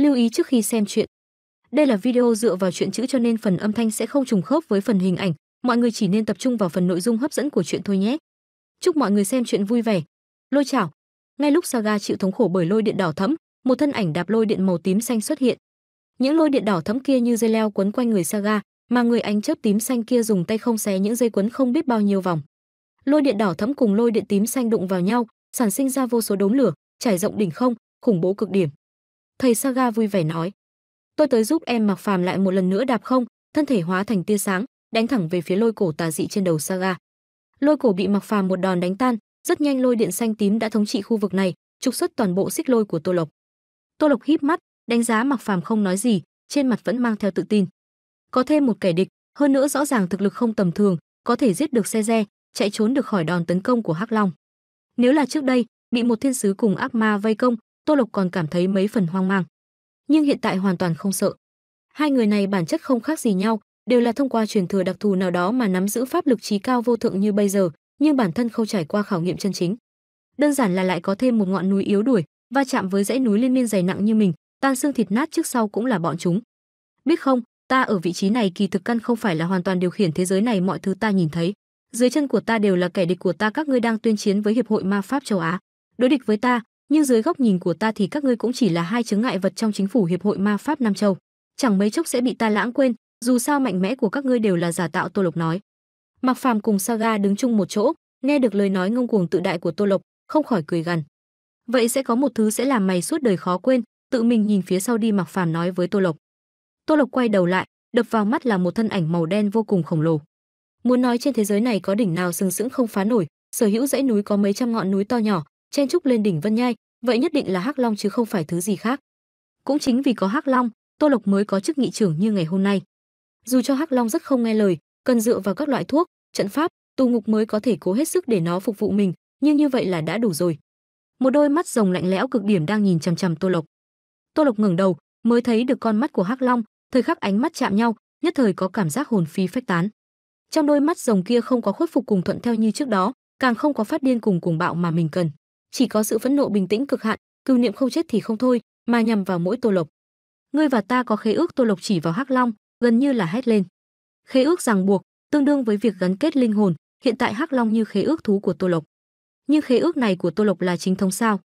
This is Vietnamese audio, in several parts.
Lưu ý trước khi xem chuyện. Đây là video dựa vào chuyện chữ cho nên phần âm thanh sẽ không trùng khớp với phần hình ảnh, mọi người chỉ nên tập trung vào phần nội dung hấp dẫn của chuyện thôi nhé. Chúc mọi người xem chuyện vui vẻ. Lôi chảo. Ngay lúc Saga chịu thống khổ bởi lôi điện đỏ thẫm, một thân ảnh đạp lôi điện màu tím xanh xuất hiện. Những lôi điện đỏ thẫm kia như dây leo quấn quanh người Saga, mà người ánh chớp tím xanh kia dùng tay không xé những dây quấn không biết bao nhiêu vòng. Lôi điện đỏ thẫm cùng lôi điện tím xanh đụng vào nhau, sản sinh ra vô số đốm lửa, trải rộng đỉnh không, khủng bố cực điểm thầy Saga vui vẻ nói. Tôi tới giúp em Mặc Phàm lại một lần nữa đạp không, thân thể hóa thành tia sáng, đánh thẳng về phía lôi cổ tà dị trên đầu Saga. Lôi cổ bị Mặc Phàm một đòn đánh tan, rất nhanh lôi điện xanh tím đã thống trị khu vực này, trục xuất toàn bộ xích lôi của Tô Lộc. Tô Lộc híp mắt, đánh giá Mặc Phàm không nói gì, trên mặt vẫn mang theo tự tin. Có thêm một kẻ địch, hơn nữa rõ ràng thực lực không tầm thường, có thể giết được xe re, chạy trốn được khỏi đòn tấn công của Hắc Long. Nếu là trước đây, bị một thiên sứ cùng ác ma vây công, Tô Lộc còn cảm thấy mấy phần hoang mang, nhưng hiện tại hoàn toàn không sợ. Hai người này bản chất không khác gì nhau, đều là thông qua truyền thừa đặc thù nào đó mà nắm giữ pháp lực trí cao vô thượng như bây giờ, nhưng bản thân không trải qua khảo nghiệm chân chính. Đơn giản là lại có thêm một ngọn núi yếu đuổi, va chạm với dãy núi liên miên dày nặng như mình, tan xương thịt nát trước sau cũng là bọn chúng. Biết không, ta ở vị trí này kỳ thực căn không phải là hoàn toàn điều khiển thế giới này mọi thứ ta nhìn thấy. Dưới chân của ta đều là kẻ địch của ta, các ngươi đang tuyên chiến với hiệp hội ma pháp châu Á. Đối địch với ta, nhưng dưới góc nhìn của ta thì các ngươi cũng chỉ là hai chứng ngại vật trong chính phủ hiệp hội ma pháp Nam Châu, chẳng mấy chốc sẽ bị ta lãng quên, dù sao mạnh mẽ của các ngươi đều là giả tạo Tô Lộc nói. mặc Phàm cùng Saga đứng chung một chỗ, nghe được lời nói ngông cuồng tự đại của Tô Lộc, không khỏi cười gằn. Vậy sẽ có một thứ sẽ làm mày suốt đời khó quên, tự mình nhìn phía sau đi mặc Phàm nói với Tô Lộc. Tô Lộc quay đầu lại, đập vào mắt là một thân ảnh màu đen vô cùng khổng lồ. Muốn nói trên thế giới này có đỉnh nào sừng sững không phá nổi, sở hữu dãy núi có mấy trăm ngọn núi to nhỏ, chen trúc lên đỉnh Vân Nhai, vậy nhất định là Hắc Long chứ không phải thứ gì khác. Cũng chính vì có Hắc Long, Tô Lộc mới có chức nghị trưởng như ngày hôm nay. Dù cho Hắc Long rất không nghe lời, cần dựa vào các loại thuốc, trận pháp, tù ngục mới có thể cố hết sức để nó phục vụ mình, nhưng như vậy là đã đủ rồi. Một đôi mắt rồng lạnh lẽo cực điểm đang nhìn chằm chằm Tô Lộc. Tô Lộc ngẩng đầu, mới thấy được con mắt của Hắc Long, thời khắc ánh mắt chạm nhau, nhất thời có cảm giác hồn phi phách tán. Trong đôi mắt rồng kia không có khuất phục cùng thuận theo như trước đó, càng không có phát điên cùng cuồng bạo mà mình cần chỉ có sự phẫn nộ bình tĩnh cực hạn, cưu niệm không chết thì không thôi, mà nhằm vào mỗi Tô Lộc. Ngươi và ta có khế ước Tô Lộc chỉ vào Hắc Long, gần như là hét lên. Khế ước ràng buộc, tương đương với việc gắn kết linh hồn, hiện tại Hắc Long như khế ước thú của Tô Lộc. Nhưng khế ước này của Tô Lộc là chính thống sao?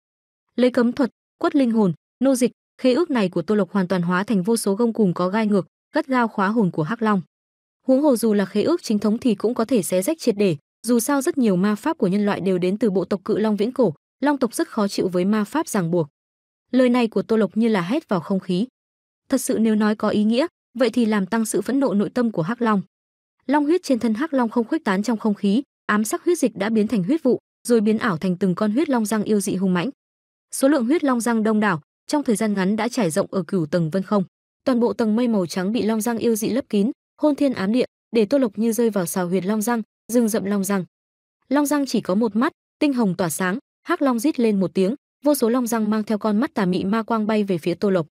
Lấy cấm thuật, quất linh hồn, nô dịch, khế ước này của Tô Lộc hoàn toàn hóa thành vô số gông cùng có gai ngược, gắt gao khóa hồn của Hắc Long. Huống hồ dù là khế ước chính thống thì cũng có thể xé rách triệt để, dù sao rất nhiều ma pháp của nhân loại đều đến từ bộ tộc cự long viễn cổ, Long tộc rất khó chịu với ma pháp ràng buộc. Lời này của Tô Lộc như là hét vào không khí. Thật sự nếu nói có ý nghĩa, vậy thì làm tăng sự phẫn nộ nội tâm của Hắc Long. Long huyết trên thân Hắc Long không khuếch tán trong không khí, ám sắc huyết dịch đã biến thành huyết vụ, rồi biến ảo thành từng con huyết long răng yêu dị hung mãnh. Số lượng huyết long răng đông đảo, trong thời gian ngắn đã trải rộng ở cửu tầng vân không. Toàn bộ tầng mây màu trắng bị long răng yêu dị lấp kín, hôn thiên ám địa, để Tô Lộc như rơi vào xào huyệt long răng, rừng rậm long răng. Long răng chỉ có một mắt, tinh hồng tỏa sáng, hắc long rít lên một tiếng vô số long răng mang theo con mắt tà mị ma quang bay về phía tô lộc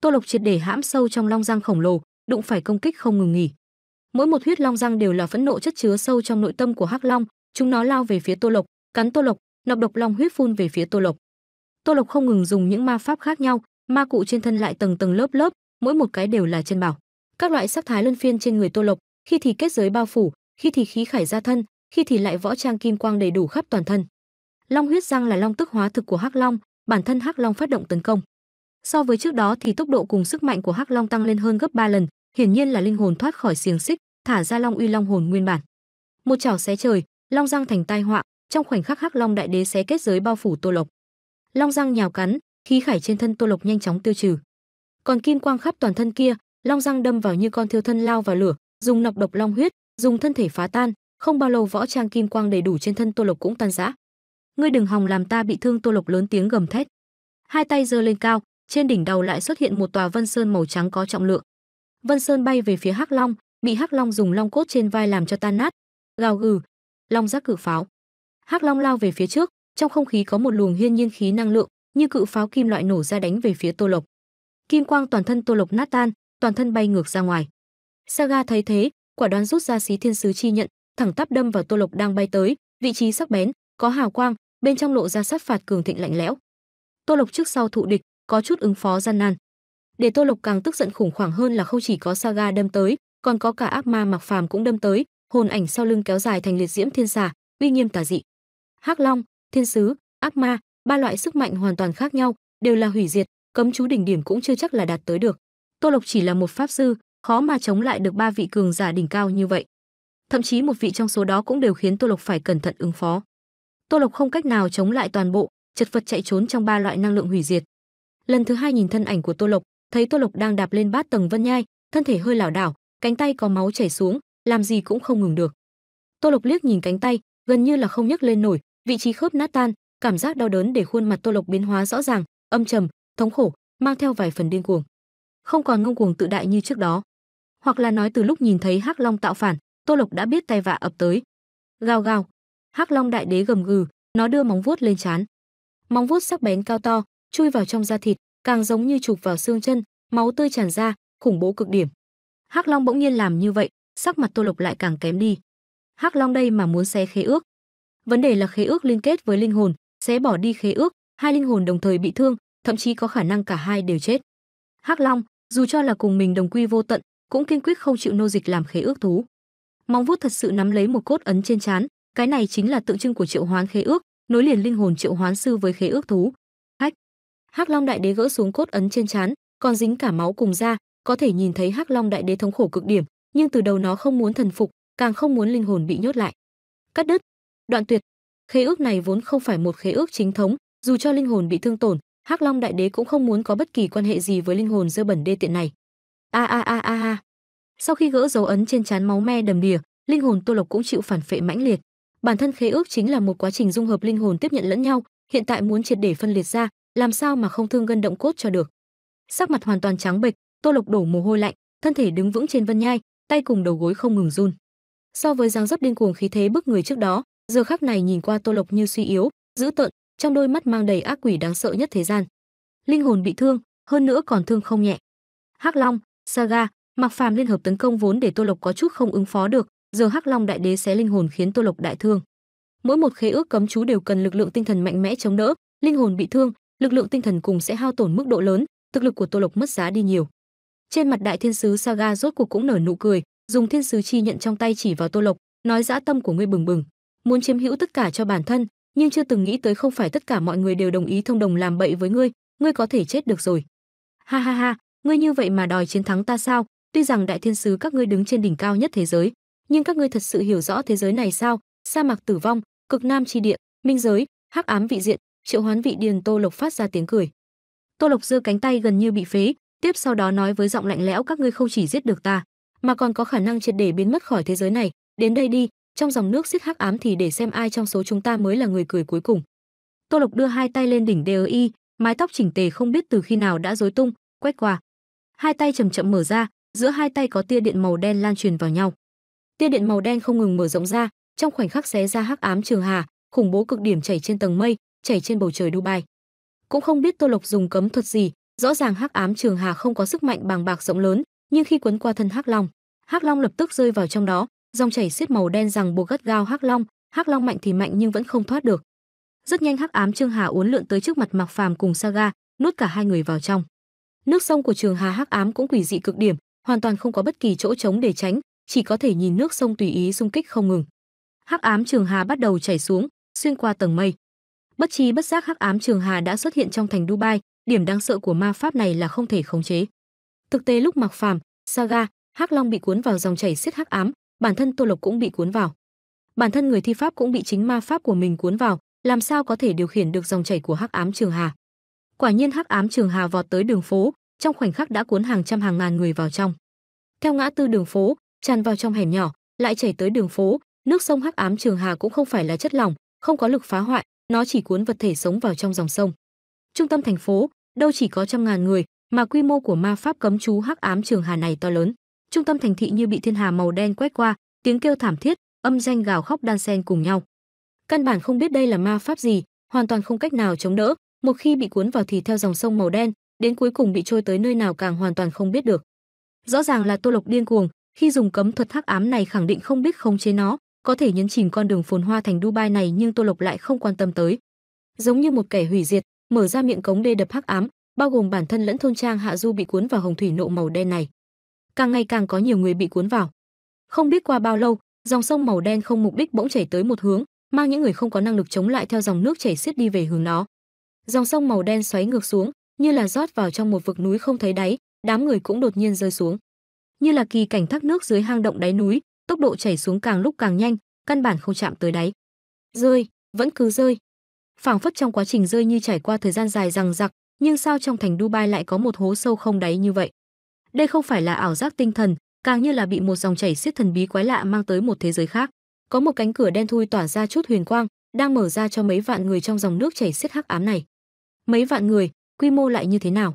tô lộc triệt để hãm sâu trong long răng khổng lồ đụng phải công kích không ngừng nghỉ mỗi một huyết long răng đều là phẫn nộ chất chứa sâu trong nội tâm của hắc long chúng nó lao về phía tô lộc cắn tô lộc nọc độc long huyết phun về phía tô lộc tô lộc không ngừng dùng những ma pháp khác nhau ma cụ trên thân lại tầng tầng lớp lớp mỗi một cái đều là chân bảo các loại sắc thái luân phiên trên người tô lộc khi thì kết giới bao phủ khi thì khí khải ra thân khi thì lại võ trang kim quang đầy đủ khắp toàn thân Long huyết răng là long tức hóa thực của Hắc Long, bản thân Hắc Long phát động tấn công. So với trước đó thì tốc độ cùng sức mạnh của Hắc Long tăng lên hơn gấp 3 lần, hiển nhiên là linh hồn thoát khỏi xiềng xích, thả ra long uy long hồn nguyên bản. Một chảo xé trời, long răng thành tai họa, trong khoảnh khắc Hắc Long đại đế xé kết giới bao phủ Tô Lộc. Long răng nhào cắn, khí khải trên thân Tô Lộc nhanh chóng tiêu trừ. Còn kim quang khắp toàn thân kia, long răng đâm vào như con thiêu thân lao vào lửa, dùng nọc độc long huyết, dùng thân thể phá tan, không bao lâu võ trang kim quang đầy đủ trên thân Tô Lộc cũng tan rã ngươi đừng hòng làm ta bị thương tô lộc lớn tiếng gầm thét hai tay giơ lên cao trên đỉnh đầu lại xuất hiện một tòa vân sơn màu trắng có trọng lượng vân sơn bay về phía hắc long bị hắc long dùng long cốt trên vai làm cho tan nát gào gừ long giác cự pháo hắc long lao về phía trước trong không khí có một luồng hiên nhiên khí năng lượng như cự pháo kim loại nổ ra đánh về phía tô lộc kim quang toàn thân tô lộc nát tan toàn thân bay ngược ra ngoài saga thấy thế quả đoán rút ra xí thiên sứ chi nhận thẳng tắp đâm vào tô lộc đang bay tới vị trí sắc bén có hào quang bên trong lộ ra sát phạt cường thịnh lạnh lẽo. Tô Lộc trước sau thụ địch, có chút ứng phó gian nan. Để Tô Lộc càng tức giận khủng khoảng hơn là không chỉ có Saga đâm tới, còn có cả ác ma Mạc Phàm cũng đâm tới, hồn ảnh sau lưng kéo dài thành liệt diễm thiên xà, uy nghiêm tà dị. Hắc Long, Thiên sứ, ác ma, ba loại sức mạnh hoàn toàn khác nhau, đều là hủy diệt, cấm chú đỉnh điểm cũng chưa chắc là đạt tới được. Tô Lộc chỉ là một pháp sư, khó mà chống lại được ba vị cường giả đỉnh cao như vậy. Thậm chí một vị trong số đó cũng đều khiến Tô Lộc phải cẩn thận ứng phó. Tô Lộc không cách nào chống lại toàn bộ, chật vật chạy trốn trong ba loại năng lượng hủy diệt. Lần thứ hai nhìn thân ảnh của Tô Lộc, thấy Tô Lộc đang đạp lên bát tầng vân nhai, thân thể hơi lảo đảo, cánh tay có máu chảy xuống, làm gì cũng không ngừng được. Tô Lộc liếc nhìn cánh tay, gần như là không nhấc lên nổi, vị trí khớp nát tan, cảm giác đau đớn để khuôn mặt Tô Lộc biến hóa rõ ràng, âm trầm, thống khổ, mang theo vài phần điên cuồng. Không còn ngông cuồng tự đại như trước đó, hoặc là nói từ lúc nhìn thấy Hắc Long tạo phản, Tô Lộc đã biết tay vạ ập tới. Gào gào, hắc long đại đế gầm gừ nó đưa móng vuốt lên chán móng vuốt sắc bén cao to chui vào trong da thịt càng giống như chụp vào xương chân máu tươi tràn ra khủng bố cực điểm hắc long bỗng nhiên làm như vậy sắc mặt tô lộc lại càng kém đi hắc long đây mà muốn xé khế ước vấn đề là khế ước liên kết với linh hồn xé bỏ đi khế ước hai linh hồn đồng thời bị thương thậm chí có khả năng cả hai đều chết hắc long dù cho là cùng mình đồng quy vô tận cũng kiên quyết không chịu nô dịch làm khế ước thú móng vuốt thật sự nắm lấy một cốt ấn trên trán cái này chính là tượng trưng của triệu hoán khế ước, nối liền linh hồn triệu hoán sư với khế ước thú. Hách. Hắc Long Đại Đế gỡ xuống cốt ấn trên trán, còn dính cả máu cùng da, có thể nhìn thấy Hắc Long Đại Đế thống khổ cực điểm, nhưng từ đầu nó không muốn thần phục, càng không muốn linh hồn bị nhốt lại. Cắt đứt, đoạn tuyệt. Khế ước này vốn không phải một khế ước chính thống, dù cho linh hồn bị thương tổn, Hắc Long Đại Đế cũng không muốn có bất kỳ quan hệ gì với linh hồn dơ bẩn đê tiện này. A a a a a. Sau khi gỡ dấu ấn trên trán máu me đầm đìa, linh hồn Tô Lộc cũng chịu phản phệ mãnh liệt bản thân khế ước chính là một quá trình dung hợp linh hồn tiếp nhận lẫn nhau hiện tại muốn triệt để phân liệt ra làm sao mà không thương gân động cốt cho được sắc mặt hoàn toàn trắng bệch tô lộc đổ mồ hôi lạnh thân thể đứng vững trên vân nhai tay cùng đầu gối không ngừng run so với dáng dấp điên cuồng khí thế bức người trước đó giờ khắc này nhìn qua tô lộc như suy yếu dữ tợn trong đôi mắt mang đầy ác quỷ đáng sợ nhất thế gian linh hồn bị thương hơn nữa còn thương không nhẹ hắc long saga mặc phàm liên hợp tấn công vốn để tô lộc có chút không ứng phó được giờ hắc long đại đế xé linh hồn khiến tô lộc đại thương mỗi một khế ước cấm chú đều cần lực lượng tinh thần mạnh mẽ chống đỡ linh hồn bị thương lực lượng tinh thần cùng sẽ hao tổn mức độ lớn thực lực của tô lộc mất giá đi nhiều trên mặt đại thiên sứ saga rốt cuộc cũng nở nụ cười dùng thiên sứ chi nhận trong tay chỉ vào tô lộc nói dã tâm của ngươi bừng bừng muốn chiếm hữu tất cả cho bản thân nhưng chưa từng nghĩ tới không phải tất cả mọi người đều đồng ý thông đồng làm bậy với ngươi ngươi có thể chết được rồi ha ha ha ngươi như vậy mà đòi chiến thắng ta sao tuy rằng đại thiên sứ các ngươi đứng trên đỉnh cao nhất thế giới nhưng các ngươi thật sự hiểu rõ thế giới này sao sa mạc tử vong cực nam tri địa minh giới hắc ám vị diện triệu hoán vị điền tô lộc phát ra tiếng cười tô lộc giơ cánh tay gần như bị phế tiếp sau đó nói với giọng lạnh lẽo các ngươi không chỉ giết được ta mà còn có khả năng triệt để biến mất khỏi thế giới này đến đây đi trong dòng nước xích hắc ám thì để xem ai trong số chúng ta mới là người cười cuối cùng tô lộc đưa hai tay lên đỉnh DEI, mái tóc chỉnh tề không biết từ khi nào đã rối tung quét qua hai tay chậm chậm mở ra giữa hai tay có tia điện màu đen lan truyền vào nhau tia điện màu đen không ngừng mở rộng ra trong khoảnh khắc xé ra hắc ám trường hà khủng bố cực điểm chảy trên tầng mây chảy trên bầu trời dubai cũng không biết tô lộc dùng cấm thuật gì rõ ràng hắc ám trường hà không có sức mạnh bàng bạc rộng lớn nhưng khi quấn qua thân hắc long hắc long lập tức rơi vào trong đó dòng chảy xiết màu đen rằng buộc gắt gao hắc long hắc long mạnh thì mạnh nhưng vẫn không thoát được rất nhanh hắc ám trường hà uốn lượn tới trước mặt mạc phàm cùng saga nuốt cả hai người vào trong nước sông của trường hà hắc ám cũng quỷ dị cực điểm hoàn toàn không có bất kỳ chỗ trống để tránh chỉ có thể nhìn nước sông tùy ý xung kích không ngừng. Hắc ám trường hà bắt đầu chảy xuống, xuyên qua tầng mây. Bất chi bất giác hắc ám trường hà đã xuất hiện trong thành Dubai, điểm đáng sợ của ma pháp này là không thể khống chế. Thực tế lúc Mạc Phàm, Saga, Hắc Long bị cuốn vào dòng chảy xiết hắc ám, bản thân Tô Lộc cũng bị cuốn vào. Bản thân người thi pháp cũng bị chính ma pháp của mình cuốn vào, làm sao có thể điều khiển được dòng chảy của hắc ám trường hà? Quả nhiên hắc ám trường hà vọt tới đường phố, trong khoảnh khắc đã cuốn hàng trăm hàng ngàn người vào trong. Theo ngã tư đường phố, tràn vào trong hẻm nhỏ, lại chảy tới đường phố, nước sông hắc ám Trường Hà cũng không phải là chất lỏng, không có lực phá hoại, nó chỉ cuốn vật thể sống vào trong dòng sông. Trung tâm thành phố, đâu chỉ có trăm ngàn người, mà quy mô của ma pháp cấm chú hắc ám Trường Hà này to lớn. Trung tâm thành thị như bị thiên hà màu đen quét qua, tiếng kêu thảm thiết, âm danh gào khóc đan xen cùng nhau. Căn bản không biết đây là ma pháp gì, hoàn toàn không cách nào chống đỡ, một khi bị cuốn vào thì theo dòng sông màu đen, đến cuối cùng bị trôi tới nơi nào càng hoàn toàn không biết được. Rõ ràng là Tô Lộc điên cuồng, khi dùng cấm thuật hắc ám này khẳng định không biết khống chế nó, có thể nhấn chìm con đường phồn hoa thành Dubai này nhưng Tô Lộc lại không quan tâm tới. Giống như một kẻ hủy diệt, mở ra miệng cống đê đập hắc ám, bao gồm bản thân lẫn thôn trang hạ du bị cuốn vào hồng thủy nộ màu đen này. Càng ngày càng có nhiều người bị cuốn vào. Không biết qua bao lâu, dòng sông màu đen không mục đích bỗng chảy tới một hướng, mang những người không có năng lực chống lại theo dòng nước chảy xiết đi về hướng nó. Dòng sông màu đen xoáy ngược xuống, như là rót vào trong một vực núi không thấy đáy, đám người cũng đột nhiên rơi xuống như là kỳ cảnh thác nước dưới hang động đáy núi, tốc độ chảy xuống càng lúc càng nhanh, căn bản không chạm tới đáy. Rơi, vẫn cứ rơi. Phảng phất trong quá trình rơi như trải qua thời gian dài rằng giặc, nhưng sao trong thành Dubai lại có một hố sâu không đáy như vậy? Đây không phải là ảo giác tinh thần, càng như là bị một dòng chảy xiết thần bí quái lạ mang tới một thế giới khác. Có một cánh cửa đen thui tỏa ra chút huyền quang, đang mở ra cho mấy vạn người trong dòng nước chảy xiết hắc ám này. Mấy vạn người, quy mô lại như thế nào?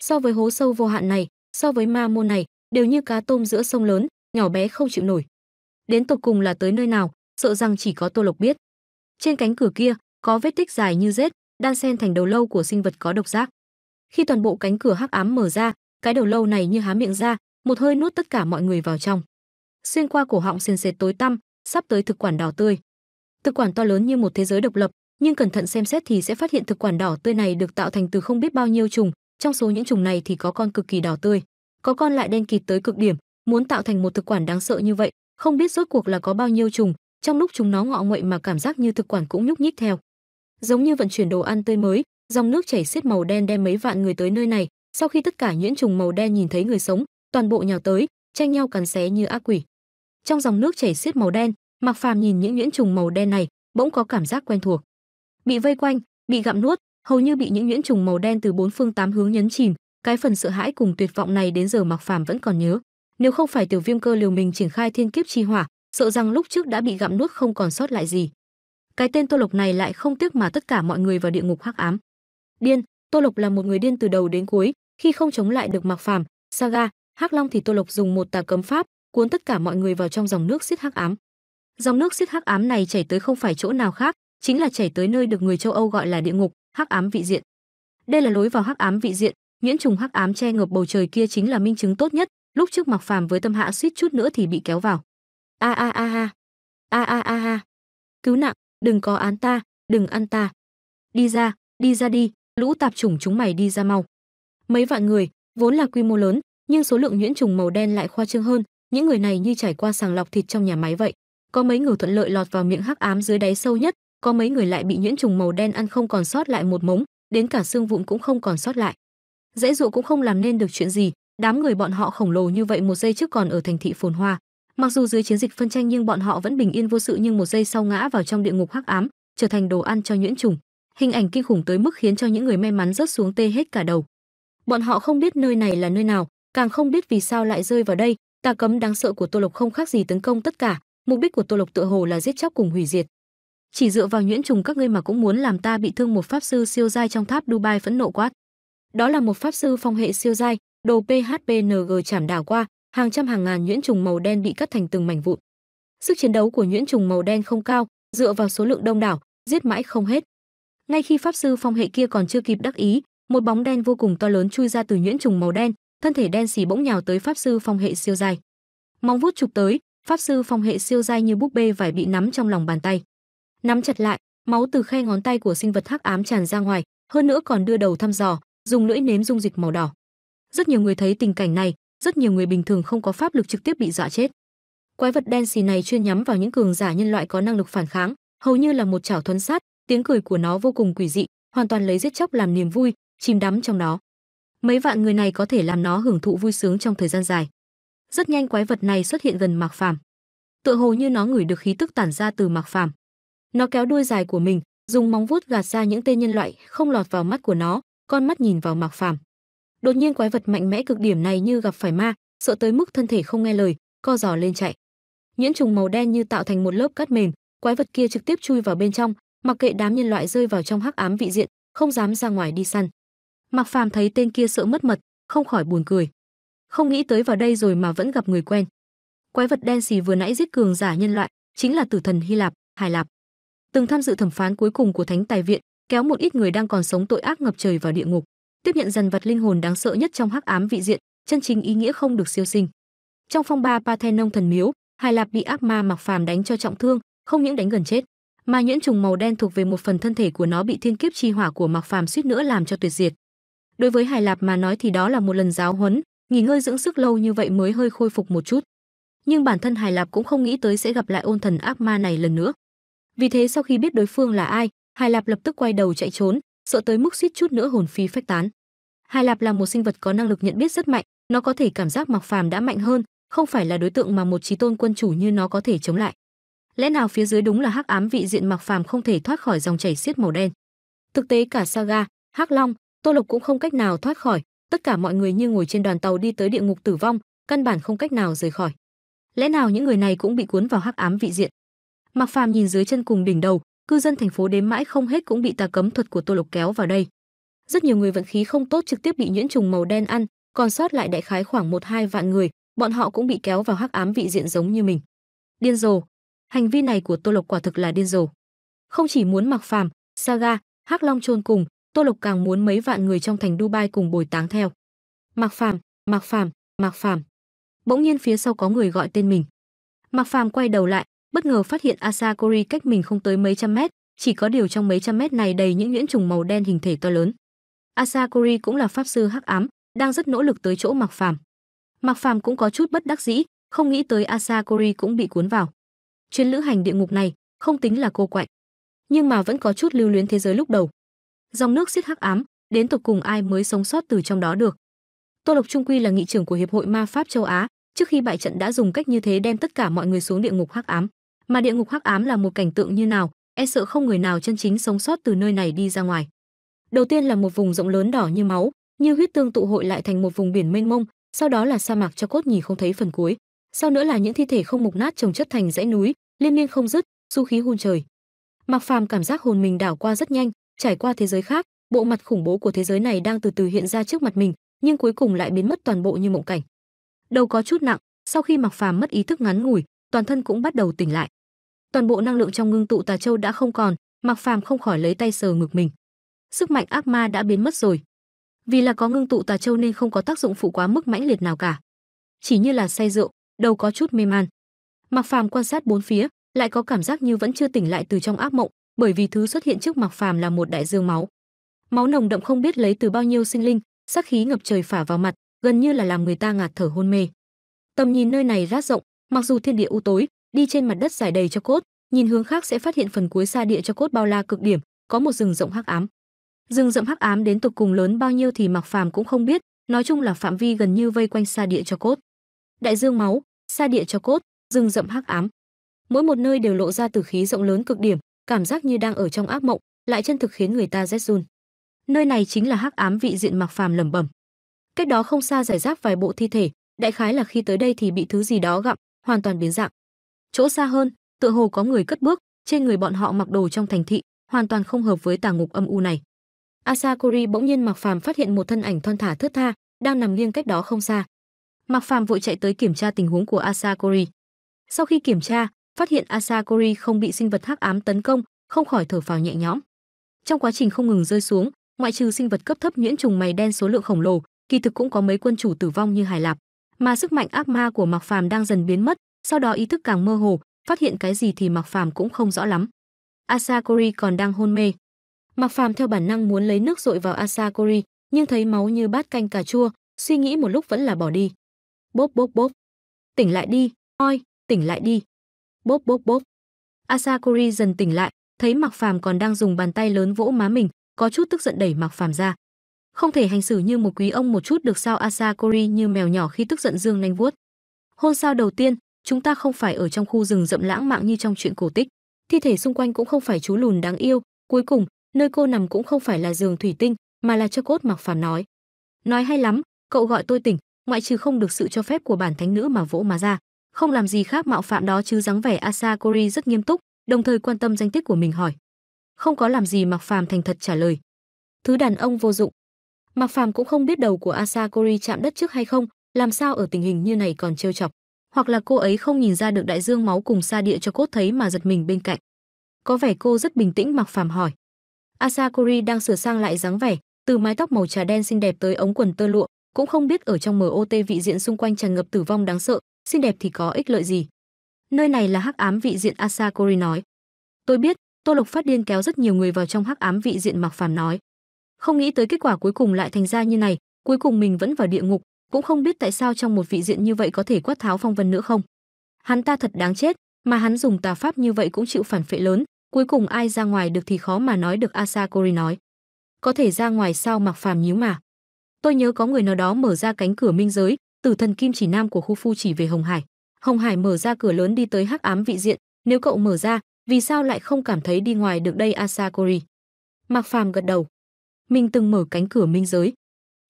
So với hố sâu vô hạn này, so với ma môn này, đều như cá tôm giữa sông lớn, nhỏ bé không chịu nổi. Đến tột cùng là tới nơi nào, sợ rằng chỉ có Tô Lộc biết. Trên cánh cửa kia có vết tích dài như rết, đan xen thành đầu lâu của sinh vật có độc giác. Khi toàn bộ cánh cửa hắc ám mở ra, cái đầu lâu này như há miệng ra, một hơi nuốt tất cả mọi người vào trong. Xuyên qua cổ họng xiên xệt tối tăm, sắp tới thực quản đỏ tươi. Thực quản to lớn như một thế giới độc lập, nhưng cẩn thận xem xét thì sẽ phát hiện thực quản đỏ tươi này được tạo thành từ không biết bao nhiêu trùng, trong số những trùng này thì có con cực kỳ đỏ tươi có con lại đen kịt tới cực điểm, muốn tạo thành một thực quản đáng sợ như vậy, không biết rốt cuộc là có bao nhiêu trùng, trong lúc chúng nó ngọ nguậy mà cảm giác như thực quản cũng nhúc nhích theo. Giống như vận chuyển đồ ăn tươi mới, dòng nước chảy xiết màu đen đem mấy vạn người tới nơi này, sau khi tất cả nhuyễn trùng màu đen nhìn thấy người sống, toàn bộ nhào tới, tranh nhau cắn xé như ác quỷ. Trong dòng nước chảy xiết màu đen, mặc Phàm nhìn những nhuyễn trùng màu đen này, bỗng có cảm giác quen thuộc. Bị vây quanh, bị gặm nuốt, hầu như bị những nhuyễn trùng màu đen từ bốn phương tám hướng nhấn chìm, cái phần sợ hãi cùng tuyệt vọng này đến giờ mặc Phàm vẫn còn nhớ. Nếu không phải Tiểu Viêm Cơ liều mình triển khai Thiên Kiếp chi hỏa, sợ rằng lúc trước đã bị gặm nuốt không còn sót lại gì. Cái tên Tô Lộc này lại không tiếc mà tất cả mọi người vào địa ngục hắc ám. Điên, Tô Lộc là một người điên từ đầu đến cuối, khi không chống lại được mặc Phàm, Saga, Hắc Long thì Tô Lộc dùng một tà cấm pháp, cuốn tất cả mọi người vào trong dòng nước xiết hắc ám. Dòng nước xiết hắc ám này chảy tới không phải chỗ nào khác, chính là chảy tới nơi được người châu Âu gọi là địa ngục, hắc ám vị diện. Đây là lối vào hắc ám vị diện, Nhuyễn trùng hắc ám che ngập bầu trời kia chính là minh chứng tốt nhất, lúc trước Mặc Phàm với Tâm Hạ suýt chút nữa thì bị kéo vào. A a a ha. A a a ha. Cứu nạn, đừng có án ta, đừng ăn ta. Đi ra, đi ra đi, lũ tạp chủng chúng mày đi ra mau. Mấy vạn người, vốn là quy mô lớn, nhưng số lượng nhuyễn trùng màu đen lại khoa trương hơn, những người này như trải qua sàng lọc thịt trong nhà máy vậy. Có mấy người thuận lợi lọt vào miệng hắc ám dưới đáy sâu nhất, có mấy người lại bị nhuyễn trùng màu đen ăn không còn sót lại một mống, đến cả xương vụn cũng không còn sót lại dễ dụ cũng không làm nên được chuyện gì đám người bọn họ khổng lồ như vậy một giây trước còn ở thành thị phồn hoa mặc dù dưới chiến dịch phân tranh nhưng bọn họ vẫn bình yên vô sự nhưng một giây sau ngã vào trong địa ngục hắc ám trở thành đồ ăn cho nhuyễn trùng hình ảnh kinh khủng tới mức khiến cho những người may mắn rớt xuống tê hết cả đầu bọn họ không biết nơi này là nơi nào càng không biết vì sao lại rơi vào đây tà cấm đáng sợ của tô lộc không khác gì tấn công tất cả mục đích của tô lộc tựa hồ là giết chóc cùng hủy diệt chỉ dựa vào nhuyễn trùng các ngươi mà cũng muốn làm ta bị thương một pháp sư siêu giai trong tháp dubai phẫn nộ quát đó là một pháp sư phong hệ siêu dai, đồ PHPNG chảm đảo qua, hàng trăm hàng ngàn nhuyễn trùng màu đen bị cắt thành từng mảnh vụn. Sức chiến đấu của nhuyễn trùng màu đen không cao, dựa vào số lượng đông đảo, giết mãi không hết. Ngay khi pháp sư phong hệ kia còn chưa kịp đắc ý, một bóng đen vô cùng to lớn chui ra từ nhuyễn trùng màu đen, thân thể đen xì bỗng nhào tới pháp sư phong hệ siêu dài, Móng vuốt chụp tới, pháp sư phong hệ siêu dai như búp bê vải bị nắm trong lòng bàn tay. Nắm chặt lại, máu từ khe ngón tay của sinh vật hắc ám tràn ra ngoài, hơn nữa còn đưa đầu thăm dò, dùng lưỡi nếm dung dịch màu đỏ. Rất nhiều người thấy tình cảnh này, rất nhiều người bình thường không có pháp lực trực tiếp bị dọa chết. Quái vật đen xì này chuyên nhắm vào những cường giả nhân loại có năng lực phản kháng, hầu như là một chảo thuấn sát, tiếng cười của nó vô cùng quỷ dị, hoàn toàn lấy giết chóc làm niềm vui, chìm đắm trong nó. Mấy vạn người này có thể làm nó hưởng thụ vui sướng trong thời gian dài. Rất nhanh quái vật này xuất hiện gần Mạc Phàm. Tựa hồ như nó ngửi được khí tức tản ra từ Mạc Phàm. Nó kéo đuôi dài của mình, dùng móng vuốt gạt ra những tên nhân loại không lọt vào mắt của nó, con mắt nhìn vào Mạc Phàm. Đột nhiên quái vật mạnh mẽ cực điểm này như gặp phải ma, sợ tới mức thân thể không nghe lời, co giò lên chạy. nhiễm trùng màu đen như tạo thành một lớp cắt mềm, quái vật kia trực tiếp chui vào bên trong, mặc kệ đám nhân loại rơi vào trong hắc ám vị diện, không dám ra ngoài đi săn. Mạc Phàm thấy tên kia sợ mất mật, không khỏi buồn cười. Không nghĩ tới vào đây rồi mà vẫn gặp người quen. Quái vật đen xì vừa nãy giết cường giả nhân loại, chính là tử thần Hy Lạp, hài Lạp. Từng tham dự thẩm phán cuối cùng của Thánh Tài Viện, kéo một ít người đang còn sống tội ác ngập trời vào địa ngục, tiếp nhận dần vật linh hồn đáng sợ nhất trong hắc ám vị diện, chân chính ý nghĩa không được siêu sinh. Trong phong ba Parthenon thần miếu, Hải Lạp bị ác ma mặc phàm đánh cho trọng thương, không những đánh gần chết, mà nhuyễn trùng màu đen thuộc về một phần thân thể của nó bị thiên kiếp chi hỏa của mặc phàm suýt nữa làm cho tuyệt diệt. Đối với Hải Lạp mà nói thì đó là một lần giáo huấn, nghỉ ngơi dưỡng sức lâu như vậy mới hơi khôi phục một chút. Nhưng bản thân Hải Lạp cũng không nghĩ tới sẽ gặp lại ôn thần ác ma này lần nữa. Vì thế sau khi biết đối phương là ai, Hải Lạp lập tức quay đầu chạy trốn, sợ tới mức suýt chút nữa hồn phi phách tán. Hải Lạp là một sinh vật có năng lực nhận biết rất mạnh, nó có thể cảm giác Mạc Phàm đã mạnh hơn, không phải là đối tượng mà một chí tôn quân chủ như nó có thể chống lại. Lẽ nào phía dưới đúng là hắc ám vị diện Mạc Phàm không thể thoát khỏi dòng chảy xiết màu đen. Thực tế cả Saga, Hắc Long, Tô Lộc cũng không cách nào thoát khỏi, tất cả mọi người như ngồi trên đoàn tàu đi tới địa ngục tử vong, căn bản không cách nào rời khỏi. Lẽ nào những người này cũng bị cuốn vào hắc ám vị diện? Mạc Phàm nhìn dưới chân cùng đỉnh đầu, cư dân thành phố đếm mãi không hết cũng bị tà cấm thuật của Tô Lộc kéo vào đây. Rất nhiều người vận khí không tốt trực tiếp bị nhuyễn trùng màu đen ăn, còn sót lại đại khái khoảng một hai vạn người, bọn họ cũng bị kéo vào hắc ám vị diện giống như mình. Điên rồ, hành vi này của Tô Lộc quả thực là điên rồ. Không chỉ muốn Mặc Phàm, Saga, Hắc Long chôn cùng, Tô Lộc càng muốn mấy vạn người trong thành Dubai cùng bồi táng theo. Mặc Phàm, Mặc Phàm, Mặc Phàm. Bỗng nhiên phía sau có người gọi tên mình. Mặc Phàm quay đầu lại, bất ngờ phát hiện Asakori cách mình không tới mấy trăm mét, chỉ có điều trong mấy trăm mét này đầy những nhuyễn trùng màu đen hình thể to lớn. Asakori cũng là pháp sư hắc ám, đang rất nỗ lực tới chỗ Mạc Phàm. Mạc Phàm cũng có chút bất đắc dĩ, không nghĩ tới Asakori cũng bị cuốn vào. Chuyến lữ hành địa ngục này không tính là cô quạnh, nhưng mà vẫn có chút lưu luyến thế giới lúc đầu. Dòng nước xiết hắc ám, đến tột cùng ai mới sống sót từ trong đó được. Tô Lộc Trung Quy là nghị trưởng của Hiệp hội Ma Pháp Châu Á, trước khi bại trận đã dùng cách như thế đem tất cả mọi người xuống địa ngục hắc ám mà địa ngục hắc ám là một cảnh tượng như nào, e sợ không người nào chân chính sống sót từ nơi này đi ra ngoài. Đầu tiên là một vùng rộng lớn đỏ như máu, như huyết tương tụ hội lại thành một vùng biển mênh mông, sau đó là sa mạc cho cốt nhìn không thấy phần cuối, sau nữa là những thi thể không mục nát chồng chất thành dãy núi, liên miên không dứt, du khí hun trời. Mặc Phàm cảm giác hồn mình đảo qua rất nhanh, trải qua thế giới khác, bộ mặt khủng bố của thế giới này đang từ từ hiện ra trước mặt mình, nhưng cuối cùng lại biến mất toàn bộ như mộng cảnh. Đầu có chút nặng, sau khi mặc Phàm mất ý thức ngắn ngủi, toàn thân cũng bắt đầu tỉnh lại toàn bộ năng lượng trong ngưng tụ tà châu đã không còn mặc phàm không khỏi lấy tay sờ ngực mình sức mạnh ác ma đã biến mất rồi vì là có ngưng tụ tà châu nên không có tác dụng phụ quá mức mãnh liệt nào cả chỉ như là say rượu đầu có chút mê man mặc phàm quan sát bốn phía lại có cảm giác như vẫn chưa tỉnh lại từ trong ác mộng bởi vì thứ xuất hiện trước mặc phàm là một đại dương máu máu nồng đậm không biết lấy từ bao nhiêu sinh linh sắc khí ngập trời phả vào mặt gần như là làm người ta ngạt thở hôn mê tầm nhìn nơi này rát rộng mặc dù thiên địa u tối đi trên mặt đất dài đầy cho cốt nhìn hướng khác sẽ phát hiện phần cuối xa địa cho cốt bao la cực điểm có một rừng rộng hắc ám rừng rậm hắc ám đến tục cùng lớn bao nhiêu thì mặc phàm cũng không biết nói chung là phạm vi gần như vây quanh xa địa cho cốt đại dương máu xa địa cho cốt rừng rậm hắc ám mỗi một nơi đều lộ ra từ khí rộng lớn cực điểm cảm giác như đang ở trong ác mộng lại chân thực khiến người ta rét run nơi này chính là hắc ám vị diện mặc phàm lẩm bẩm cách đó không xa giải rác vài bộ thi thể đại khái là khi tới đây thì bị thứ gì đó gặm hoàn toàn biến dạng chỗ xa hơn tựa hồ có người cất bước trên người bọn họ mặc đồ trong thành thị hoàn toàn không hợp với tà ngục âm u này Asakuri bỗng nhiên mặc phàm phát hiện một thân ảnh thon thả thướt tha đang nằm nghiêng cách đó không xa mặc phàm vội chạy tới kiểm tra tình huống của Asakuri. sau khi kiểm tra phát hiện Asakuri không bị sinh vật hắc ám tấn công không khỏi thở phào nhẹ nhõm trong quá trình không ngừng rơi xuống ngoại trừ sinh vật cấp thấp nhuyễn trùng mày đen số lượng khổng lồ kỳ thực cũng có mấy quân chủ tử vong như hải lạp mà sức mạnh ác ma của mặc phàm đang dần biến mất sau đó ý thức càng mơ hồ, phát hiện cái gì thì Mạc Phàm cũng không rõ lắm. Asakori còn đang hôn mê. Mạc Phàm theo bản năng muốn lấy nước dội vào Asakori, nhưng thấy máu như bát canh cà chua, suy nghĩ một lúc vẫn là bỏ đi. Bốp bốp bốp. Tỉnh lại đi, oi, tỉnh lại đi. Bốp bốp bốp. Asakori dần tỉnh lại, thấy Mạc Phàm còn đang dùng bàn tay lớn vỗ má mình, có chút tức giận đẩy Mạc Phàm ra. Không thể hành xử như một quý ông một chút được sao Asakori như mèo nhỏ khi tức giận dương nanh vuốt. Hôn sao đầu tiên, chúng ta không phải ở trong khu rừng rậm lãng mạn như trong chuyện cổ tích thi thể xung quanh cũng không phải chú lùn đáng yêu cuối cùng nơi cô nằm cũng không phải là giường thủy tinh mà là cho cốt mặc phàm nói nói hay lắm cậu gọi tôi tỉnh ngoại trừ không được sự cho phép của bản thánh nữ mà vỗ mà ra không làm gì khác mạo phạm đó chứ dáng vẻ asakori rất nghiêm túc đồng thời quan tâm danh tích của mình hỏi không có làm gì mặc phàm thành thật trả lời thứ đàn ông vô dụng mặc phàm cũng không biết đầu của asakori chạm đất trước hay không làm sao ở tình hình như này còn trêu chọc hoặc là cô ấy không nhìn ra được đại dương máu cùng xa địa cho cốt thấy mà giật mình bên cạnh. Có vẻ cô rất bình tĩnh mặc phàm hỏi. Asakuri đang sửa sang lại dáng vẻ, từ mái tóc màu trà đen xinh đẹp tới ống quần tơ lụa, cũng không biết ở trong MOT vị diện xung quanh tràn ngập tử vong đáng sợ, xinh đẹp thì có ích lợi gì. Nơi này là hắc ám vị diện Asakuri nói. Tôi biết, Tô Lộc phát điên kéo rất nhiều người vào trong hắc ám vị diện mặc Phàm nói. Không nghĩ tới kết quả cuối cùng lại thành ra như này, cuối cùng mình vẫn vào địa ngục, cũng không biết tại sao trong một vị diện như vậy có thể quát tháo phong vân nữa không hắn ta thật đáng chết mà hắn dùng tà pháp như vậy cũng chịu phản phệ lớn cuối cùng ai ra ngoài được thì khó mà nói được asakori nói có thể ra ngoài sao mặc phàm nhíu mà tôi nhớ có người nào đó mở ra cánh cửa minh giới tử thần kim chỉ nam của khu phu chỉ về hồng hải hồng hải mở ra cửa lớn đi tới hắc ám vị diện nếu cậu mở ra vì sao lại không cảm thấy đi ngoài được đây asakori mặc phàm gật đầu mình từng mở cánh cửa minh giới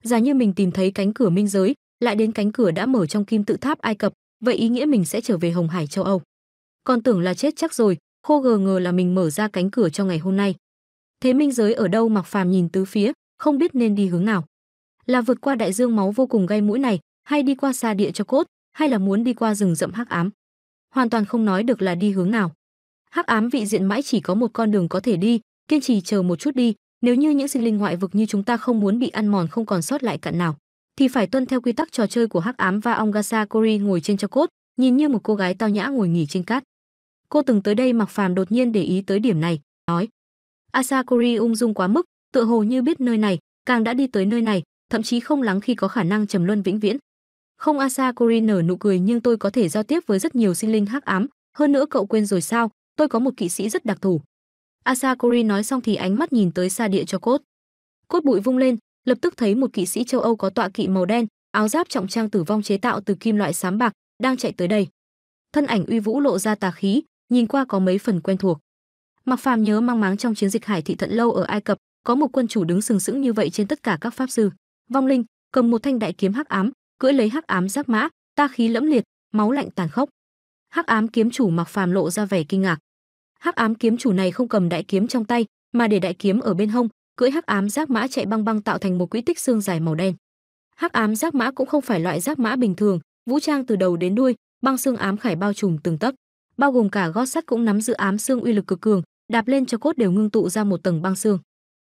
giả như mình tìm thấy cánh cửa minh giới lại đến cánh cửa đã mở trong kim tự tháp ai cập vậy ý nghĩa mình sẽ trở về hồng hải châu âu còn tưởng là chết chắc rồi khô gờ ngờ là mình mở ra cánh cửa cho ngày hôm nay thế minh giới ở đâu mặc phàm nhìn tứ phía không biết nên đi hướng nào là vượt qua đại dương máu vô cùng gây mũi này hay đi qua xa địa cho cốt hay là muốn đi qua rừng rậm hắc ám hoàn toàn không nói được là đi hướng nào hắc ám vị diện mãi chỉ có một con đường có thể đi kiên trì chờ một chút đi nếu như những sinh linh ngoại vực như chúng ta không muốn bị ăn mòn không còn sót lại cặn nào, thì phải tuân theo quy tắc trò chơi của Hắc Ám và Ongasa Kori ngồi trên cho cốt, nhìn như một cô gái tao nhã ngồi nghỉ trên cát. Cô từng tới đây mặc Phàm đột nhiên để ý tới điểm này, nói: "Asakori ung dung quá mức, tựa hồ như biết nơi này, càng đã đi tới nơi này, thậm chí không lắng khi có khả năng trầm luân vĩnh viễn." Không Asakori nở nụ cười nhưng tôi có thể giao tiếp với rất nhiều sinh linh hắc ám, hơn nữa cậu quên rồi sao, tôi có một kỵ sĩ rất đặc thù, Asakori nói xong thì ánh mắt nhìn tới xa địa cho cốt. Cốt bụi vung lên, lập tức thấy một kỵ sĩ châu Âu có tọa kỵ màu đen, áo giáp trọng trang tử vong chế tạo từ kim loại xám bạc, đang chạy tới đây. Thân ảnh uy vũ lộ ra tà khí, nhìn qua có mấy phần quen thuộc. Mặc Phàm nhớ mang máng trong chiến dịch Hải thị Thận lâu ở Ai Cập, có một quân chủ đứng sừng sững như vậy trên tất cả các pháp sư. Vong linh cầm một thanh đại kiếm hắc ám, cưỡi lấy hắc ám giáp mã, ta khí lẫm liệt, máu lạnh tàn khốc. Hắc ám kiếm chủ Mặc Phàm lộ ra vẻ kinh ngạc hắc ám kiếm chủ này không cầm đại kiếm trong tay mà để đại kiếm ở bên hông cưỡi hắc ám giác mã chạy băng băng tạo thành một quỹ tích xương dài màu đen hắc ám giác mã cũng không phải loại giác mã bình thường vũ trang từ đầu đến đuôi băng xương ám khải bao trùm từng tấc bao gồm cả gót sắt cũng nắm giữ ám xương uy lực cực cường đạp lên cho cốt đều ngưng tụ ra một tầng băng xương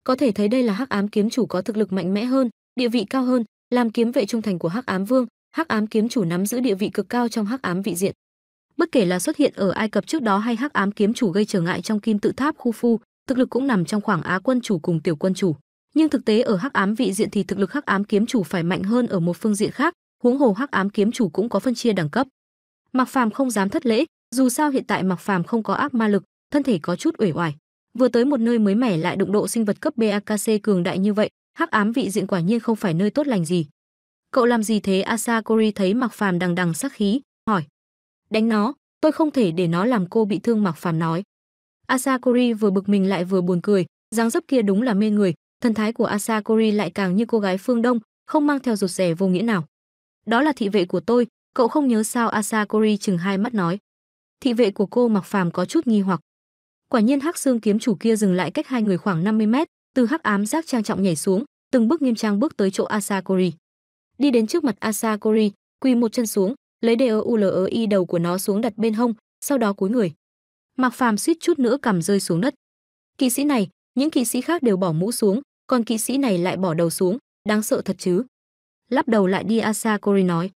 có thể thấy đây là hắc ám kiếm chủ có thực lực mạnh mẽ hơn địa vị cao hơn làm kiếm vệ trung thành của hắc ám vương hắc ám kiếm chủ nắm giữ địa vị cực cao trong hắc ám vị diện bất kể là xuất hiện ở Ai Cập trước đó hay Hắc Ám kiếm chủ gây trở ngại trong Kim tự tháp Khufu, thực lực cũng nằm trong khoảng Á quân chủ cùng Tiểu quân chủ. Nhưng thực tế ở Hắc Ám vị diện thì thực lực Hắc Ám kiếm chủ phải mạnh hơn ở một phương diện khác, huống hồ Hắc Ám kiếm chủ cũng có phân chia đẳng cấp. Mạc Phàm không dám thất lễ, dù sao hiện tại Mạc Phàm không có ác ma lực, thân thể có chút uể oải. Vừa tới một nơi mới mẻ lại đụng độ sinh vật cấp BAKC cường đại như vậy, Hắc Ám vị diện quả nhiên không phải nơi tốt lành gì. Cậu làm gì thế? Asakori thấy Mạc Phàm đằng đằng sắc khí, hỏi đánh nó tôi không thể để nó làm cô bị thương Mặc phàm nói asakori vừa bực mình lại vừa buồn cười dáng dấp kia đúng là mê người thần thái của asakori lại càng như cô gái phương đông không mang theo rụt rè vô nghĩa nào đó là thị vệ của tôi cậu không nhớ sao asakori chừng hai mắt nói thị vệ của cô mặc phàm có chút nghi hoặc quả nhiên hắc xương kiếm chủ kia dừng lại cách hai người khoảng 50 mét từ hắc ám giác trang trọng nhảy xuống từng bước nghiêm trang bước tới chỗ asakori đi đến trước mặt asakori quỳ một chân xuống lấy đờ ULI đầu của nó xuống đặt bên hông, sau đó cúi người. mặc Phàm suýt chút nữa cầm rơi xuống đất. Kỵ sĩ này, những kỵ sĩ khác đều bỏ mũ xuống, còn kỵ sĩ này lại bỏ đầu xuống, đáng sợ thật chứ. Lắp đầu lại đi Asakori nói.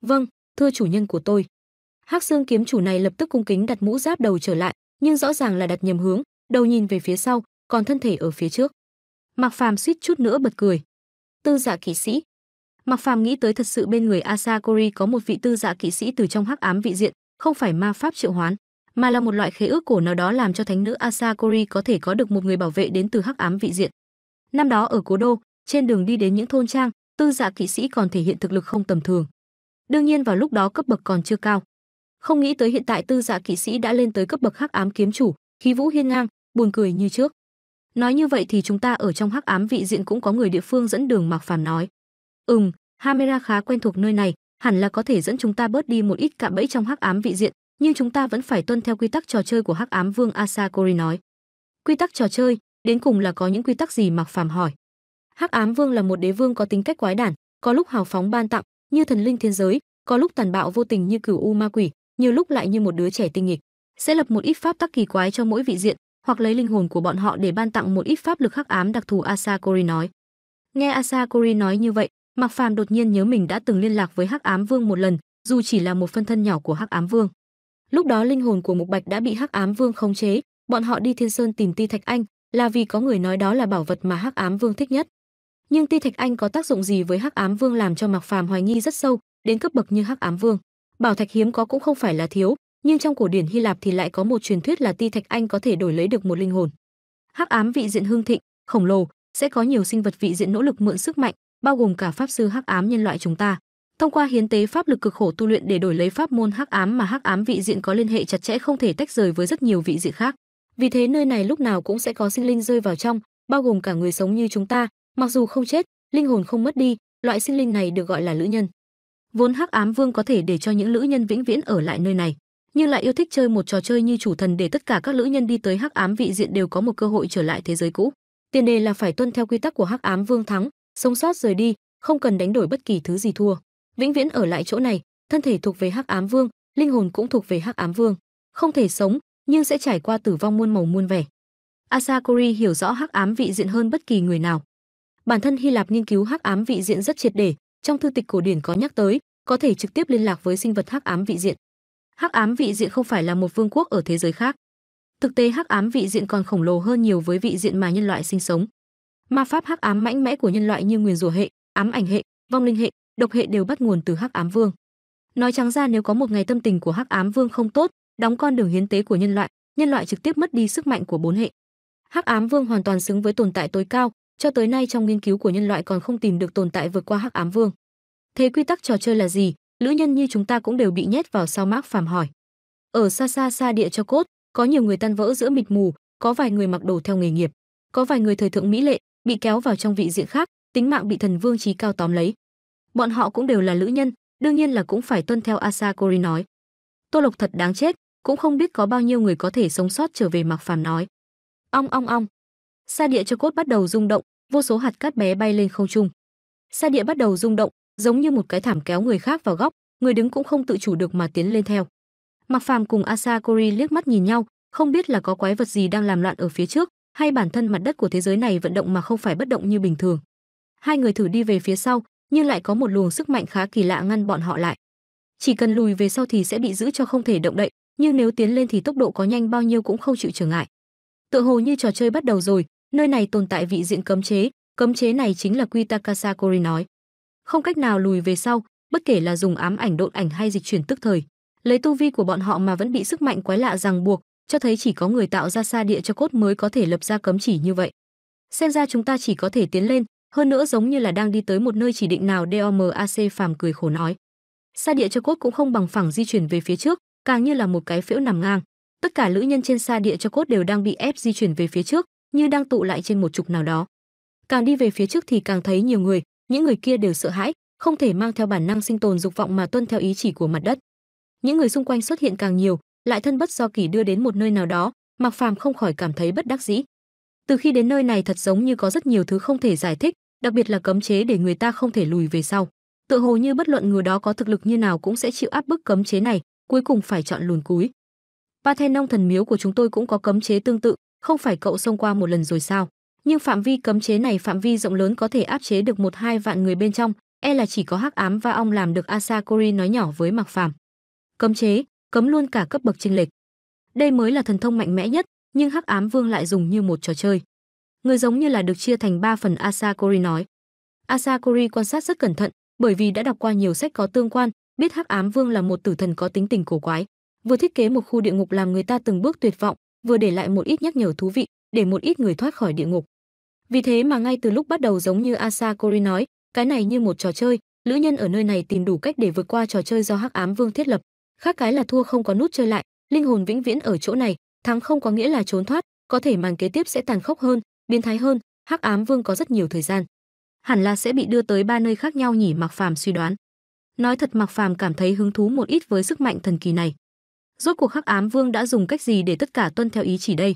Vâng, thưa chủ nhân của tôi. Hắc xương kiếm chủ này lập tức cung kính đặt mũ giáp đầu trở lại, nhưng rõ ràng là đặt nhầm hướng, đầu nhìn về phía sau, còn thân thể ở phía trước. mặc Phàm suýt chút nữa bật cười. Tư giả dạ kỵ sĩ, Mạc Phàm nghĩ tới thật sự bên người Asakori có một vị tư dạ kỵ sĩ từ trong hắc ám vị diện, không phải ma pháp triệu hoán, mà là một loại khế ước cổ nào đó làm cho thánh nữ Asakori có thể có được một người bảo vệ đến từ hắc ám vị diện. Năm đó ở cố đô, trên đường đi đến những thôn trang, tư dạ kỵ sĩ còn thể hiện thực lực không tầm thường. Đương nhiên vào lúc đó cấp bậc còn chưa cao. Không nghĩ tới hiện tại tư dạ kỵ sĩ đã lên tới cấp bậc hắc ám kiếm chủ, khí vũ hiên ngang, buồn cười như trước. Nói như vậy thì chúng ta ở trong hắc ám vị diện cũng có người địa phương dẫn đường Mạc Phàm nói. Ừm, Hamera khá quen thuộc nơi này, hẳn là có thể dẫn chúng ta bớt đi một ít cạm bẫy trong hắc ám vị diện, nhưng chúng ta vẫn phải tuân theo quy tắc trò chơi của hắc ám vương Asakori nói. Quy tắc trò chơi, đến cùng là có những quy tắc gì Mạc Phàm hỏi. Hắc ám vương là một đế vương có tính cách quái đản, có lúc hào phóng ban tặng, như thần linh thiên giới, có lúc tàn bạo vô tình như cửu u ma quỷ, nhiều lúc lại như một đứa trẻ tinh nghịch, sẽ lập một ít pháp tắc kỳ quái cho mỗi vị diện, hoặc lấy linh hồn của bọn họ để ban tặng một ít pháp lực hắc ám đặc thù Asakori nói. Nghe Asakori nói như vậy, Mạc Phàm đột nhiên nhớ mình đã từng liên lạc với Hắc Ám Vương một lần, dù chỉ là một phân thân nhỏ của Hắc Ám Vương. Lúc đó linh hồn của Mục Bạch đã bị Hắc Ám Vương khống chế, bọn họ đi Thiên Sơn tìm Ti Thạch Anh, là vì có người nói đó là bảo vật mà Hắc Ám Vương thích nhất. Nhưng Ti Thạch Anh có tác dụng gì với Hắc Ám Vương làm cho Mạc Phàm hoài nghi rất sâu, đến cấp bậc như Hắc Ám Vương. Bảo thạch hiếm có cũng không phải là thiếu, nhưng trong cổ điển Hy Lạp thì lại có một truyền thuyết là Ti Thạch Anh có thể đổi lấy được một linh hồn. Hắc Ám vị diện hương thịnh, khổng lồ, sẽ có nhiều sinh vật vị diện nỗ lực mượn sức mạnh, bao gồm cả pháp sư hắc ám nhân loại chúng ta thông qua hiến tế pháp lực cực khổ tu luyện để đổi lấy pháp môn hắc ám mà hắc ám vị diện có liên hệ chặt chẽ không thể tách rời với rất nhiều vị diện khác vì thế nơi này lúc nào cũng sẽ có sinh linh rơi vào trong bao gồm cả người sống như chúng ta mặc dù không chết linh hồn không mất đi loại sinh linh này được gọi là lữ nhân vốn hắc ám vương có thể để cho những lữ nhân vĩnh viễn ở lại nơi này nhưng lại yêu thích chơi một trò chơi như chủ thần để tất cả các lữ nhân đi tới hắc ám vị diện đều có một cơ hội trở lại thế giới cũ tiền đề là phải tuân theo quy tắc của hắc ám vương thắng sống sót rời đi, không cần đánh đổi bất kỳ thứ gì thua. Vĩnh viễn ở lại chỗ này, thân thể thuộc về Hắc Ám Vương, linh hồn cũng thuộc về Hắc Ám Vương, không thể sống, nhưng sẽ trải qua tử vong muôn màu muôn vẻ. Asakuri hiểu rõ Hắc Ám vị diện hơn bất kỳ người nào. Bản thân Hy Lạp nghiên cứu Hắc Ám vị diện rất triệt để, trong thư tịch cổ điển có nhắc tới, có thể trực tiếp liên lạc với sinh vật Hắc Ám vị diện. Hắc Ám vị diện không phải là một vương quốc ở thế giới khác. Thực tế Hắc Ám vị diện còn khổng lồ hơn nhiều với vị diện mà nhân loại sinh sống ma pháp hắc ám mãnh mẽ của nhân loại như nguyền rủa hệ ám ảnh hệ vong linh hệ độc hệ đều bắt nguồn từ hắc ám vương nói trắng ra nếu có một ngày tâm tình của hắc ám vương không tốt đóng con đường hiến tế của nhân loại nhân loại trực tiếp mất đi sức mạnh của bốn hệ hắc ám vương hoàn toàn xứng với tồn tại tối cao cho tới nay trong nghiên cứu của nhân loại còn không tìm được tồn tại vượt qua hắc ám vương thế quy tắc trò chơi là gì lữ nhân như chúng ta cũng đều bị nhét vào sau mác phàm hỏi ở xa xa xa địa cho cốt có nhiều người tan vỡ giữa mịt mù có vài người mặc đồ theo nghề nghiệp có vài người thời thượng mỹ lệ bị kéo vào trong vị diện khác, tính mạng bị thần vương trí cao tóm lấy. Bọn họ cũng đều là nữ nhân, đương nhiên là cũng phải tuân theo Asa Kori nói. Tô Lộc thật đáng chết, cũng không biết có bao nhiêu người có thể sống sót trở về Mặc Phàm nói. Ong ong ong. Sa địa cho cốt bắt đầu rung động, vô số hạt cát bé bay lên không trung. Sa địa bắt đầu rung động, giống như một cái thảm kéo người khác vào góc, người đứng cũng không tự chủ được mà tiến lên theo. Mặc Phàm cùng Asa Kori liếc mắt nhìn nhau, không biết là có quái vật gì đang làm loạn ở phía trước, hay bản thân mặt đất của thế giới này vận động mà không phải bất động như bình thường. Hai người thử đi về phía sau, nhưng lại có một luồng sức mạnh khá kỳ lạ ngăn bọn họ lại. Chỉ cần lùi về sau thì sẽ bị giữ cho không thể động đậy, nhưng nếu tiến lên thì tốc độ có nhanh bao nhiêu cũng không chịu trở ngại. Tựa hồ như trò chơi bắt đầu rồi, nơi này tồn tại vị diện cấm chế, cấm chế này chính là Kuitakasa Kori nói. Không cách nào lùi về sau, bất kể là dùng ám ảnh độn ảnh hay dịch chuyển tức thời, lấy tu vi của bọn họ mà vẫn bị sức mạnh quái lạ ràng buộc, cho thấy chỉ có người tạo ra xa địa cho cốt mới có thể lập ra cấm chỉ như vậy. Xem ra chúng ta chỉ có thể tiến lên, hơn nữa giống như là đang đi tới một nơi chỉ định nào DOMAC phàm cười khổ nói. Xa địa cho cốt cũng không bằng phẳng di chuyển về phía trước, càng như là một cái phễu nằm ngang. Tất cả lữ nhân trên xa địa cho cốt đều đang bị ép di chuyển về phía trước, như đang tụ lại trên một trục nào đó. Càng đi về phía trước thì càng thấy nhiều người, những người kia đều sợ hãi, không thể mang theo bản năng sinh tồn dục vọng mà tuân theo ý chỉ của mặt đất. Những người xung quanh xuất hiện càng nhiều, lại thân bất do kỳ đưa đến một nơi nào đó, Mạc Phàm không khỏi cảm thấy bất đắc dĩ. Từ khi đến nơi này thật giống như có rất nhiều thứ không thể giải thích, đặc biệt là cấm chế để người ta không thể lùi về sau. Tựa hồ như bất luận người đó có thực lực như nào cũng sẽ chịu áp bức cấm chế này, cuối cùng phải chọn lùn cúi. Ba then nông thần miếu của chúng tôi cũng có cấm chế tương tự, không phải cậu xông qua một lần rồi sao? Nhưng phạm vi cấm chế này phạm vi rộng lớn có thể áp chế được một hai vạn người bên trong, e là chỉ có Hắc Ám và Ong làm được Asakori nói nhỏ với Mạc Phàm. Cấm chế, cấm luôn cả cấp bậc chênh lệch. Đây mới là thần thông mạnh mẽ nhất, nhưng Hắc Ám Vương lại dùng như một trò chơi. Người giống như là được chia thành 3 phần Asakori nói. Asakori quan sát rất cẩn thận, bởi vì đã đọc qua nhiều sách có tương quan, biết Hắc Ám Vương là một tử thần có tính tình cổ quái, vừa thiết kế một khu địa ngục làm người ta từng bước tuyệt vọng, vừa để lại một ít nhắc nhở thú vị để một ít người thoát khỏi địa ngục. Vì thế mà ngay từ lúc bắt đầu giống như Asakori nói, cái này như một trò chơi, lữ nhân ở nơi này tìm đủ cách để vượt qua trò chơi do Hắc Ám Vương thiết lập, khác cái là thua không có nút chơi lại linh hồn vĩnh viễn ở chỗ này thắng không có nghĩa là trốn thoát có thể màn kế tiếp sẽ tàn khốc hơn biến thái hơn hắc ám vương có rất nhiều thời gian hẳn là sẽ bị đưa tới ba nơi khác nhau nhỉ mặc phàm suy đoán nói thật mặc phàm cảm thấy hứng thú một ít với sức mạnh thần kỳ này rốt cuộc hắc ám vương đã dùng cách gì để tất cả tuân theo ý chỉ đây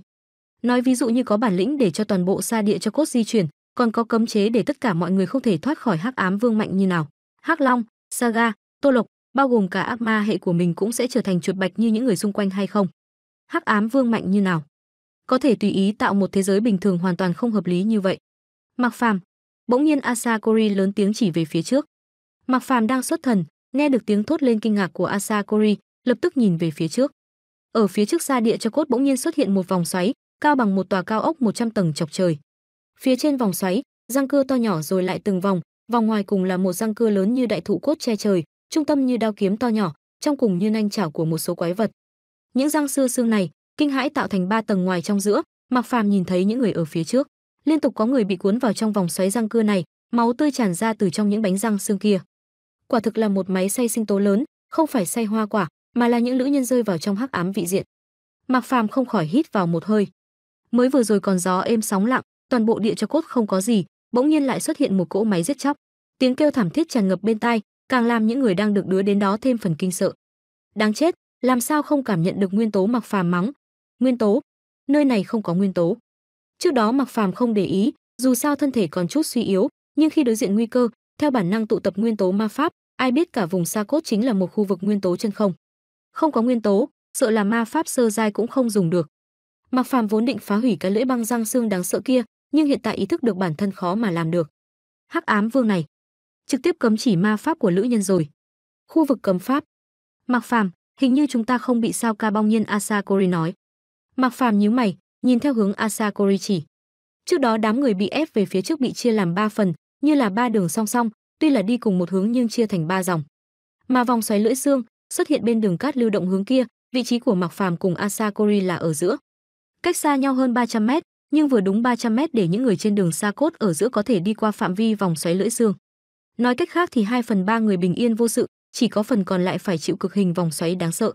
nói ví dụ như có bản lĩnh để cho toàn bộ xa địa cho cốt di chuyển còn có cấm chế để tất cả mọi người không thể thoát khỏi hắc ám vương mạnh như nào hắc long saga tô lộc bao gồm cả ác ma hệ của mình cũng sẽ trở thành chuột bạch như những người xung quanh hay không hắc ám vương mạnh như nào có thể tùy ý tạo một thế giới bình thường hoàn toàn không hợp lý như vậy mặc phàm bỗng nhiên asakori lớn tiếng chỉ về phía trước mặc phàm đang xuất thần nghe được tiếng thốt lên kinh ngạc của asakori lập tức nhìn về phía trước ở phía trước xa địa cho cốt bỗng nhiên xuất hiện một vòng xoáy cao bằng một tòa cao ốc 100 tầng chọc trời phía trên vòng xoáy răng cưa to nhỏ rồi lại từng vòng vòng ngoài cùng là một răng cưa lớn như đại thụ cốt che trời trung tâm như đao kiếm to nhỏ, trong cùng như nanh chảo của một số quái vật. Những răng xưa xương này, kinh hãi tạo thành ba tầng ngoài trong giữa, Mạc Phàm nhìn thấy những người ở phía trước, liên tục có người bị cuốn vào trong vòng xoáy răng cưa này, máu tươi tràn ra từ trong những bánh răng xương kia. Quả thực là một máy xay sinh tố lớn, không phải xay hoa quả, mà là những lữ nhân rơi vào trong hắc ám vị diện. Mạc Phàm không khỏi hít vào một hơi. Mới vừa rồi còn gió êm sóng lặng, toàn bộ địa cho cốt không có gì, bỗng nhiên lại xuất hiện một cỗ máy giết chóc. Tiếng kêu thảm thiết tràn ngập bên tai, càng làm những người đang được đưa đến đó thêm phần kinh sợ. Đáng chết, làm sao không cảm nhận được nguyên tố mặc phàm mắng. Nguyên tố, nơi này không có nguyên tố. Trước đó mặc phàm không để ý, dù sao thân thể còn chút suy yếu, nhưng khi đối diện nguy cơ, theo bản năng tụ tập nguyên tố ma pháp, ai biết cả vùng xa cốt chính là một khu vực nguyên tố chân không. Không có nguyên tố, sợ là ma pháp sơ giai cũng không dùng được. Mặc Phàm vốn định phá hủy cái lưỡi băng răng xương đáng sợ kia, nhưng hiện tại ý thức được bản thân khó mà làm được. Hắc ám vương này, trực tiếp cấm chỉ ma pháp của lữ nhân rồi. Khu vực cấm pháp. Mạc Phàm, hình như chúng ta không bị sao ca bong nhiên Asakori nói. Mạc Phàm nhíu mày, nhìn theo hướng Asakori chỉ. Trước đó đám người bị ép về phía trước bị chia làm ba phần, như là ba đường song song, tuy là đi cùng một hướng nhưng chia thành ba dòng. Mà vòng xoáy lưỡi xương xuất hiện bên đường cát lưu động hướng kia, vị trí của Mạc Phàm cùng Asakori là ở giữa. Cách xa nhau hơn 300 mét, nhưng vừa đúng 300 mét để những người trên đường xa cốt ở giữa có thể đi qua phạm vi vòng xoáy lưỡi xương. Nói cách khác thì 2 phần 3 người bình yên vô sự, chỉ có phần còn lại phải chịu cực hình vòng xoáy đáng sợ.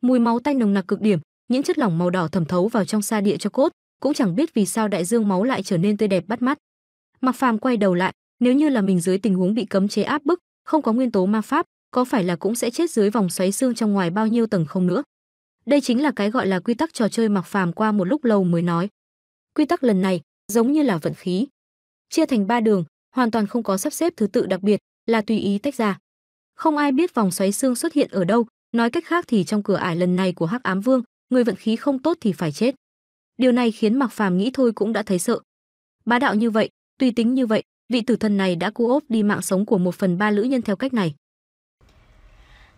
Mùi máu tanh nồng nặc cực điểm, những chất lỏng màu đỏ thẩm thấu vào trong xa địa cho cốt, cũng chẳng biết vì sao đại dương máu lại trở nên tươi đẹp bắt mắt. Mạc Phàm quay đầu lại, nếu như là mình dưới tình huống bị cấm chế áp bức, không có nguyên tố ma pháp, có phải là cũng sẽ chết dưới vòng xoáy xương trong ngoài bao nhiêu tầng không nữa. Đây chính là cái gọi là quy tắc trò chơi Mạc Phàm qua một lúc lâu mới nói. Quy tắc lần này giống như là vận khí, chia thành ba đường, hoàn toàn không có sắp xếp thứ tự đặc biệt, là tùy ý tách ra. Không ai biết vòng xoáy xương xuất hiện ở đâu, nói cách khác thì trong cửa ải lần này của Hắc Ám Vương, người vận khí không tốt thì phải chết. Điều này khiến Mạc Phàm nghĩ thôi cũng đã thấy sợ. Bá đạo như vậy, tùy tính như vậy, vị tử thần này đã cu ốp đi mạng sống của một phần ba lữ nhân theo cách này.